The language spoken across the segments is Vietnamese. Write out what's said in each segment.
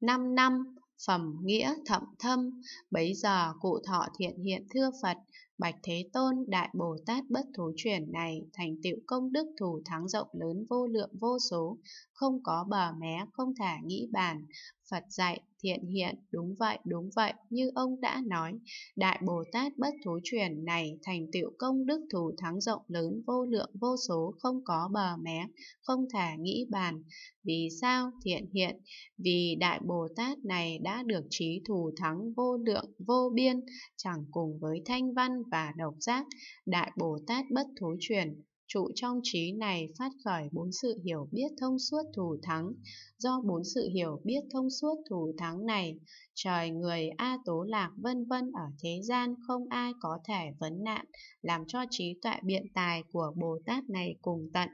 năm năm, phẩm nghĩa thậm thâm, bấy giờ cụ thọ thiện hiện thưa Phật, Bạch Thế Tôn Đại Bồ Tát Bất Thối Chuyển này thành tựu công đức thù thắng rộng lớn vô lượng vô số, không có bờ mé, không thả nghĩ bàn. Phật dạy, thiện hiện, đúng vậy, đúng vậy, như ông đã nói, Đại Bồ Tát Bất Thối Chuyển này thành tựu công đức thù thắng rộng lớn vô lượng vô số, không có bờ mé, không thả nghĩ bàn. Vì sao thiện hiện? Vì Đại Bồ Tát này đã được trí thù thắng vô lượng vô biên, chẳng cùng với thanh văn và độc giác, Đại Bồ Tát bất thối truyền, trụ trong trí này phát khởi bốn sự hiểu biết thông suốt thù thắng. Do bốn sự hiểu biết thông suốt thù thắng này, trời người A Tố Lạc vân vân ở thế gian không ai có thể vấn nạn, làm cho trí tuệ biện tài của Bồ Tát này cùng tận.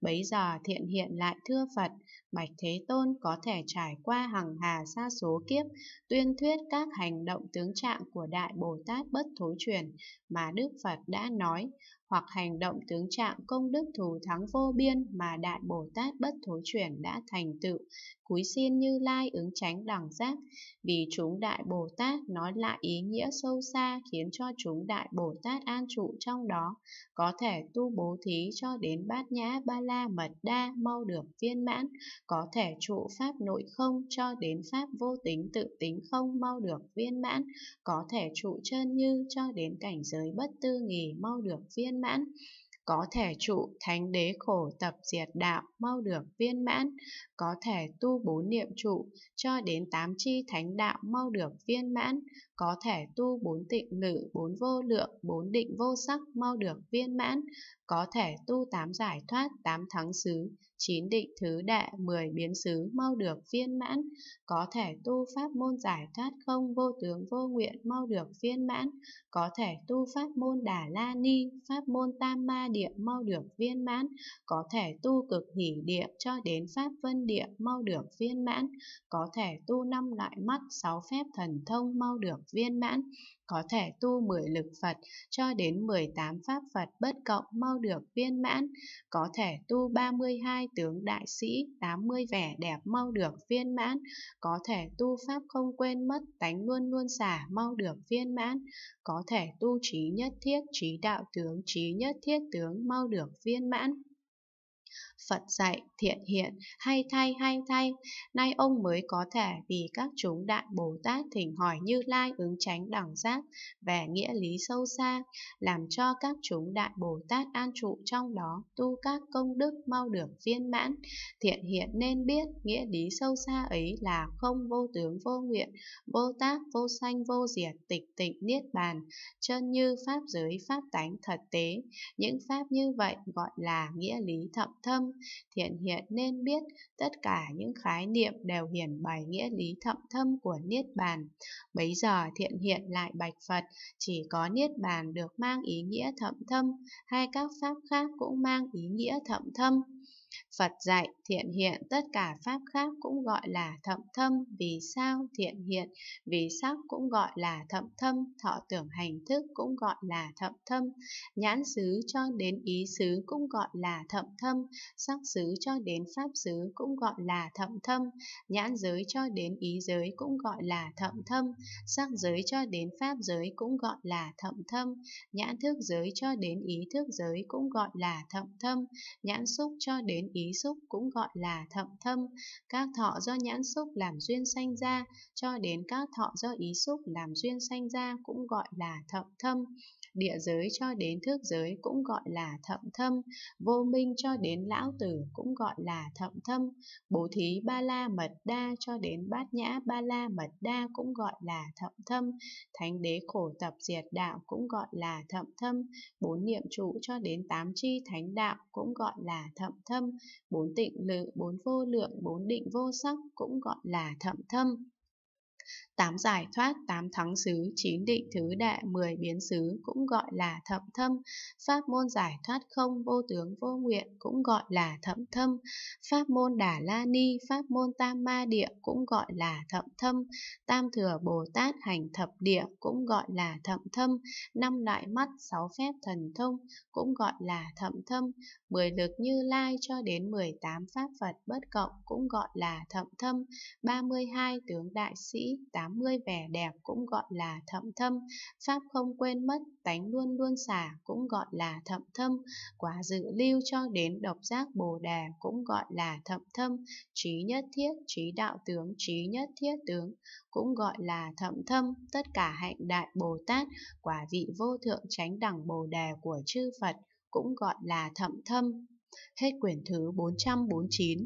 Bấy giờ thiện hiện lại thưa Phật, Bạch Thế Tôn có thể trải qua hằng hà xa số kiếp, tuyên thuyết các hành động tướng trạng của Đại Bồ Tát Bất Thối Truyền mà Đức Phật đã nói, hoặc hành động tướng trạng công đức thù thắng vô biên mà Đại Bồ Tát Bất Thối Truyền đã thành tựu, cúi xin Như Lai ứng tránh đẳng giác, vì chúng Đại Bồ Tát nói lại ý nghĩa sâu xa khiến cho chúng Đại Bồ Tát an trụ trong đó, có thể tu bố thí cho đến bát nhã ba la mật đa mau được viên mãn, có thể trụ pháp nội không cho đến pháp vô tính tự tính không mau được viên mãn, có thể trụ chân như cho đến cảnh giới bất tư nghì mau được viên mãn, có thể trụ thánh đế khổ tập diệt đạo mau được viên mãn, có thể tu bốn niệm trụ cho đến tám chi thánh đạo mau được viên mãn, có thể tu bốn tịnh lự, bốn vô lượng, bốn định vô sắc mau được viên mãn, có thể tu tám giải thoát, tám thắng xứ, chín định thứ đệ, mười biến xứ mau được viên mãn, có thể tu pháp môn giải thoát không vô tướng vô nguyện mau được viên mãn, có thể tu pháp môn đà la ni, pháp môn tam ma địa mau được viên mãn, có thể tu cực hỷ địa cho đến pháp vân địa mau được viên mãn, có thể tu năm loại mắt, sáu phép thần thông mau được viên mãn, có thể tu 10 lực Phật cho đến 18 pháp Phật bất cộng mau được viên mãn, có thể tu 32 tướng đại sĩ, 80 vẻ đẹp mau được viên mãn, có thể tu pháp không quên mất, tánh luôn luôn xả mau được viên mãn, có thể tu trí nhất thiết, trí đạo tướng, trí nhất thiết tướng mau được viên mãn Phật dạy, thiện hiện, hay thay hay thay, nay ông mới có thể vì các chúng đại Bồ Tát thỉnh hỏi Như Lai ứng tránh đẳng giác về nghĩa lý sâu xa, làm cho các chúng đại Bồ Tát an trụ trong đó, tu các công đức mau được viên mãn, thiện hiện nên biết nghĩa lý sâu xa ấy là không vô tướng vô nguyện, vô tác vô sanh vô diệt, tịch tịnh niết bàn, chân như pháp giới pháp tánh thật tế. Những pháp như vậy gọi là nghĩa lý thậm thâm phương, thiện hiện nên biết tất cả những khái niệm đều hiển bày nghĩa lý thậm thâm của Niết Bàn. Bấy giờ thiện hiện lại bạch Phật, chỉ có Niết Bàn được mang ý nghĩa thậm thâm, hay các pháp khác cũng mang ý nghĩa thậm thâm. Phật dạy thiện hiện tất cả pháp khác cũng gọi là thậm thâm, vì sao thiện hiện, vì sắc cũng gọi là thậm thâm, thọ tưởng hành thức cũng gọi là thậm thâm, nhãn xứ cho đến ý xứ cũng gọi là thậm thâm, sắc xứ cho đến pháp xứ cũng gọi là thậm thâm, nhãn giới cho đến ý giới cũng gọi là thậm thâm, sắc giới cho đến pháp giới cũng gọi là thậm thâm, nhãn thức giới cho đến ý thức giới cũng gọi là thậm thâm, nhãn xúc cho đến đến ý xúc cũng gọi là thậm thâm, các thọ do nhãn xúc làm duyên sanh ra, cho đến các thọ do ý xúc làm duyên sanh ra cũng gọi là thậm thâm địa giới cho đến thước giới cũng gọi là thậm thâm, vô minh cho đến lão tử cũng gọi là thậm thâm, bố thí ba la mật đa cho đến bát nhã ba la mật đa cũng gọi là thậm thâm, thánh đế khổ tập diệt đạo cũng gọi là thậm thâm, bốn niệm trụ cho đến tám chi thánh đạo cũng gọi là thậm thâm, bốn tịnh lự, bốn vô lượng, bốn định vô sắc cũng gọi là thậm thâm. Tám giải thoát, tám thắng xứ, chín định thứ đệ, mười biến xứ cũng gọi là thậm thâm. Pháp môn giải thoát không, vô tướng vô nguyện cũng gọi là thậm thâm. Pháp môn đà la ni, pháp môn tam ma địa cũng gọi là thậm thâm. Tam thừa Bồ Tát hành thập địa cũng gọi là thậm thâm. Năm loại mắt, sáu phép thần thông cũng gọi là thậm thâm. Mười lực như lai cho đến mười tám pháp Phật bất cộng cũng gọi là thậm thâm. ba mươi hai tướng đại sĩ mỹ, 80 vẻ đẹp cũng gọi là thậm thâm, pháp không quên mất, tánh luôn luôn xả cũng gọi là thậm thâm, quả dự lưu cho đến độc giác bồ đề cũng gọi là thậm thâm, trí nhất thiết, trí đạo tướng, trí nhất thiết tướng cũng gọi là thậm thâm, tất cả hạnh đại Bồ Tát, quả vị vô thượng chánh đẳng Bồ đề của chư Phật cũng gọi là thậm thâm. Hết quyển thứ 449